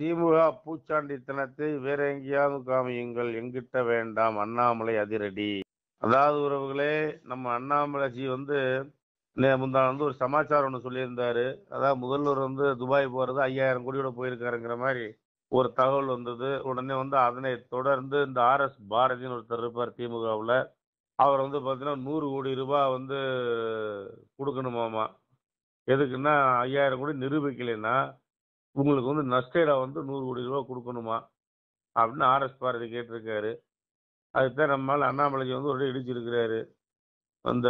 திமுக பூச்சாண்டித்தனத்தை வேற எங்கேயாவது காமியுங்கள் எங்கிட்ட வேண்டாம் அண்ணாமலை அதிரடி அதாவது உறவுகளே நம்ம அண்ணாமலை ஜி வந்து முந்தாள் வந்து ஒரு சமாச்சாரம் ஒன்று சொல்லியிருந்தாரு அதாவது முதல்வர் வந்து துபாய் போகிறது ஐயாயிரம் கோடியோட போயிருக்காருங்கிற மாதிரி ஒரு தகவல் வந்தது உடனே வந்து அதனை தொடர்ந்து இந்த ஆர் எஸ் பாரதின்னு ஒருத்தர் இருப்பார் திமுகவில் அவர் வந்து பார்த்தீங்கன்னா நூறு கோடி ரூபாய் வந்து கொடுக்கணுமாமா எதுக்குன்னா ஐயாயிரம் கோடி நிரூபிக்கலைன்னா உங்களுக்கு வந்து நஷ்டீடாக வந்து நூறு கோடி ரூபா கொடுக்கணுமா அப்படின்னு ஆர்எஸ் பாரதி கேட்டிருக்காரு அதுதான் நம்மளால் அண்ணாமலைக்கு வந்து ஒரு இடிச்சிருக்கிறாரு அந்த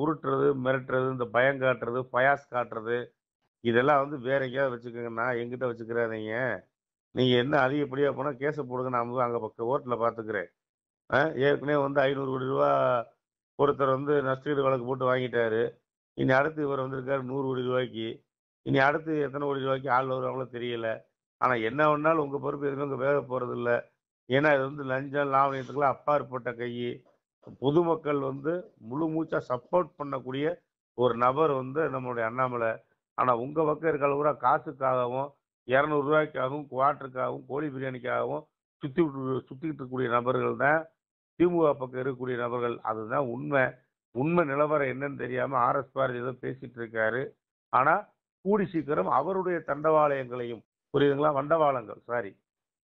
உருட்டுறது மிரட்டுறது இந்த பயம் காட்டுறது பயாஸ் காட்டுறது இதெல்லாம் வந்து வேற எங்கேயாவது வச்சுக்கோங்கண்ணா எங்கிட்ட வச்சுக்கிறாதீங்க நீங்கள் என்ன அதிகப்படியாக போனால் கேஸை போடுங்க நான் வந்து அங்கே பக்கம் ஓட்டில் பார்த்துக்கிறேன் ஏற்கனவே வந்து ஐநூறு கோடி ரூபா ஒருத்தர் வந்து நஷ்டீடு வழக்கு போட்டு வாங்கிட்டாரு இனி அடுத்து இவர் வந்திருக்காரு நூறு கோடி ரூபாய்க்கு இனி அடுத்து எத்தனை கோடி ரூபாய்க்கு ஆள் வருவாங்களோ தெரியல ஆனால் என்ன ஒன்றாலும் உங்கள் பொறுப்பு எதுவுமே இங்கே வேக போகிறது இல்லை ஏன்னா இது வந்து லஞ்சம் லாவணியத்துக்கெல்லாம் அப்பாற்பட்ட கை பொதுமக்கள் வந்து முழு மூச்சாக சப்போர்ட் பண்ணக்கூடிய ஒரு நபர் வந்து நம்மளுடைய அண்ணாமலை ஆனால் உங்கள் பக்கம் இருக்கிற கூட காசுக்காகவும் இரநூறுவாய்க்காகவும் குவாட்டருக்காகவும் கோழி பிரியாணிக்காகவும் சுற்றி சுற்றிக்கிட்டு இருக்கக்கூடிய நபர்கள் தான் திமுக பக்கம் இருக்கக்கூடிய நபர்கள் அதுதான் உண்மை உண்மை நிலவரம் என்னன்னு தெரியாமல் ஆர்எஸ் பாரதி ஏதோ பேசிகிட்டு இருக்காரு ஆனால் கூடி சீக்கிரம் அவருடைய தண்டவாளயங்களையும் புரியுதுங்களா வண்டவாளங்கள் சாரி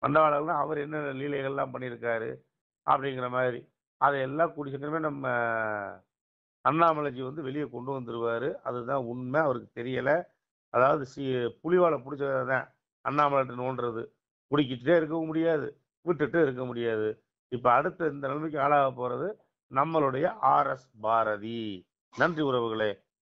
வண்டவாளங்கள்னா அவர் என்னென்ன லீலைகள்லாம் பண்ணியிருக்காரு அப்படிங்கிற மாதிரி அதையெல்லாம் கூடி சீக்கிரமே நம்ம அண்ணாமலைஜி வந்து வெளியே கொண்டு வந்துடுவார் அதுதான் உண்மை அவருக்கு தெரியலை அதாவது சி புலிவாலை பிடிச்சதை தான் அண்ணாமலைட்டு நோண்டுறது பிடிக்கிட்டே இருக்கவும் முடியாது விட்டுட்டு இருக்க முடியாது இப்போ அடுத்த இந்த நிலைமைக்கு ஆளாக போகிறது நம்மளுடைய ஆர்எஸ் பாரதி நன்றி உறவுகளே